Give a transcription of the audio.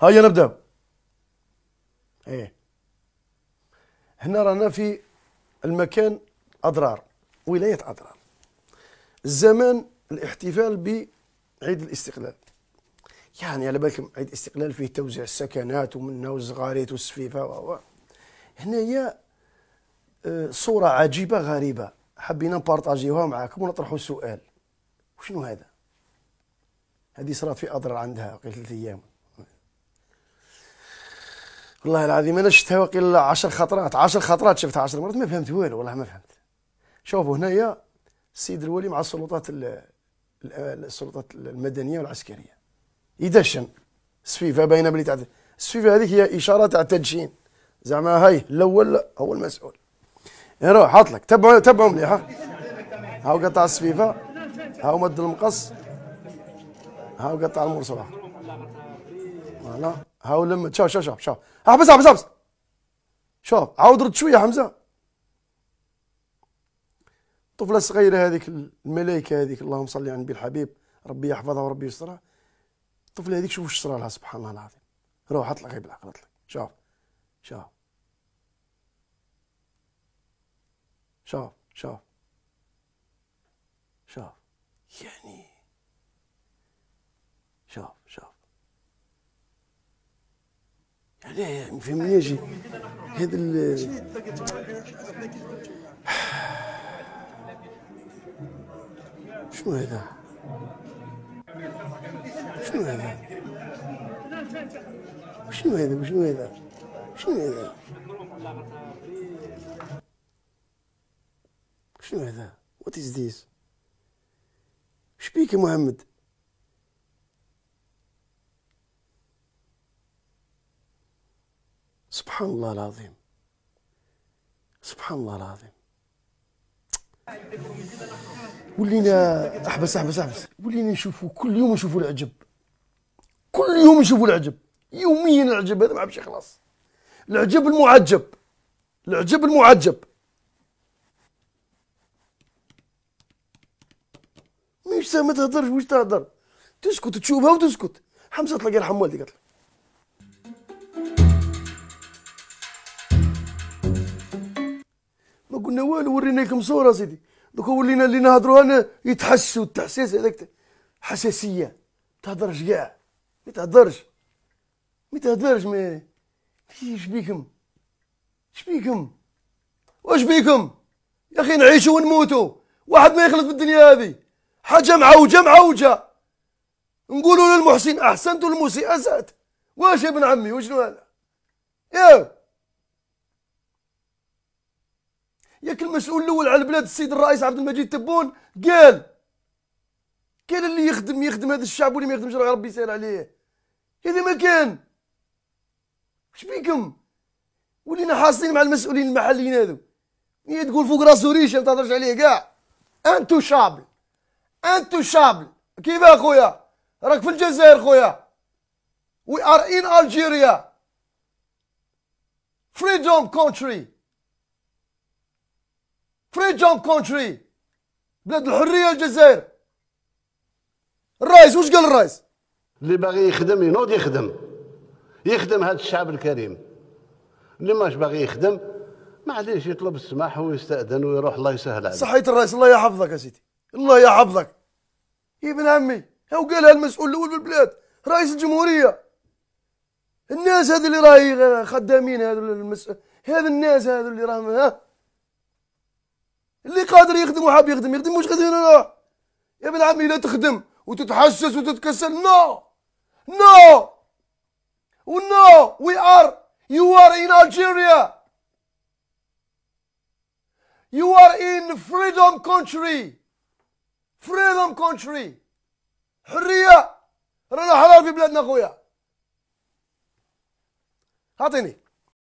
هيا نبدا ايه هنا رانا في المكان اضرار ولايه اضرار الزمان الاحتفال بعيد الاستقلال يعني على بالكم عيد الاستقلال فيه توزيع السكنات ومنها وزغاريت والسفيفه و هنايا آه، صوره عجيبه غريبه حبينا نبارطاجيوها معاكم ونطرحوا سؤال وشنو هذا هذه صرات في اضرار عندها ثلاث ايام والله العظيم انا شفتها واقيلا 10 خطرات 10 خطرات شفتها 10 مرات ما فهمت والو والله ما فهمت شوفوا هنايا السيد الولي مع السلطات السلطات المدنيه والعسكريه يدشن سفيفه باينه بلي تعدل السفيفه هذيك هي اشاره تاع التدشين زعما هاي الاول هو المسؤول روح حاط لك تبعوا تبعوا مليح ها قطع السفيفه ها مد المقص ها قطع المرصوح فوالا ها لما شوف شوف شوف شوف احبس آه، احبس آه، احبس آه، شوف عاود رد شويه حمزه الطفله الصغيره هذيك الملائكه هذيك اللهم صل على النبي الحبيب ربي يحفظها وربي يسترها الطفله هذيك شوف واش صرا لها سبحان الله العظيم روح اطلق غير بالعقل اطلق شوف شوف شوف شوف شوف يعني شوف شوف يعني ما فهمناش هذا ال شنو هذا؟ شنو هذا؟ شنو هذا؟ شنو هذا؟ شنو هذا؟ شنو هذا؟ وات از this? شبيك يا محمد؟ سبحان الله العظيم سبحان الله العظيم ولينا احبس احبس احبس ولينا نشوفوا كل يوم نشوفوا العجب كل يوم نشوفوا العجب يوميا العجب هذا ما عادش خلاص العجب المعجب العجب المعجب ما تهضرش واش تهضر تسكت تشوفها وتسكت حمزه تلاقي يرحم والدي قالت عملنا والو ورينا لكم صوره سيدي دوكا ولينا اللي نهضروا انا يتحسوا التحسيس هذاك حساسيه تهضرش كاع ما تهضرش ما تهضرش ما اش بيكم اش بيكم واش بيكم يا اخي نعيشوا ونموتوا واحد ما يخلط في الدنيا هذه حاجه معوجه معوجه نقولوا للمحسن احسنت والمسيء اسات واش يا ابن عمي وشنو هذا يا ياك المسؤول الاول على البلاد السيد الرئيس عبد المجيد تبون قال كان اللي يخدم يخدم هذا الشعب واللي ما يخدمش راه ربي يسهل عليه هذا ما كان واش بيكم ولينا حاصلين مع المسؤولين المحليين هذو هي تقول فوق راسو ريشه ما تهضرش عليه كاع انتو شابل انتو شابل كيف خويا راك في الجزائر خويا وي ار ان الجيريا فريدوم كونتري فري جون كونتري بلاد الحريه الجزائر الرئيس واش قال الرئيس اللي باغي يخدم ينوض يخدم يخدم هذا الشعب الكريم اللي ماش باغي يخدم معليش يطلب السماح ويستاذن ويروح الله يسهل عليه صحيت الرئيس الله يحفظك يا سيدي الله يحفظك يا ابن عمي هاو قالها المسؤول الاول بالبلاد رئيس الجمهوريه الناس هذو اللي راهي خدامين هذو المس... هذا الناس هذو اللي راهم ها اللي قادر يخدم وحاب يخدم يخدم واش غادي يروح يا ابن عمي لا تخدم وتتحسس وتتكسل نو نو ونو وي ار يو ار ان الجيريا يو ار ان فريدوم كونتري فريدوم كونتري حرية. رانا حرار في بلادنا خويا. أعطيني.